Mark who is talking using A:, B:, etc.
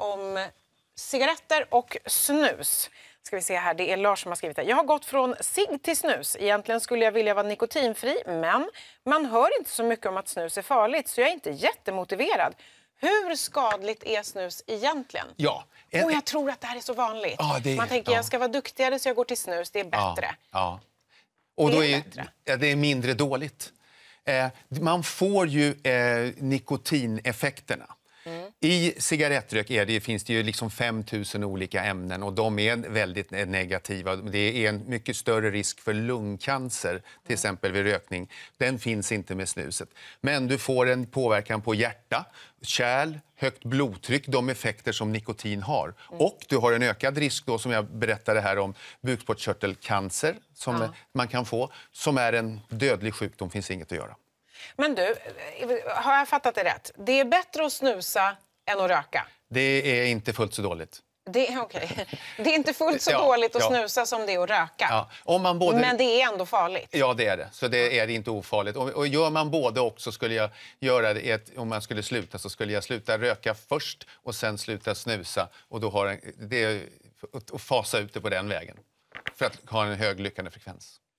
A: om cigaretter och snus. Ska vi se här, det är Lars som har skrivit det. Jag har gått från cigg till snus. Egentligen skulle jag vilja vara nikotinfri, men man hör inte så mycket om att snus är farligt, så jag är inte jättemotiverad. Hur skadligt är snus egentligen?
B: Ja. En... Och
A: jag tror att det här är så vanligt. Ja, är... Man tänker ja. jag ska vara duktigare så jag går till snus, det är bättre. Ja.
B: ja. Och det då är, är det är mindre dåligt. Eh, man får ju eh, nikotineffekterna. I cigarettrök är det, finns det ju liksom 5 000 olika ämnen och de är väldigt negativa. Det är en mycket större risk för lungcancer till exempel vid rökning. Den finns inte med snuset. Men du får en påverkan på hjärta, kärl, högt blodtryck, de effekter som nikotin har. Mm. Och du har en ökad risk, då, som jag berättade här om, bukspottkörtelcancer som ja. man kan få, som är en dödlig sjukdom, finns inget att göra.
A: Men du, eh, har jag fattat det rätt? Det är bättre att snusa än att röka?
B: Det är inte fullt så dåligt.
A: Det, okay. det är inte fullt så ja, dåligt att ja. snusa som det är att röka.
B: Ja. Om man både... Men det
A: är ändå farligt.
B: Ja, det är det. Så det är inte ofarligt. Och, gör man både och så skulle jag göra det om man skulle sluta så skulle jag sluta röka först och sen sluta snusa och då har en, det, och fasa ut det på den vägen för att ha en hög frekvens.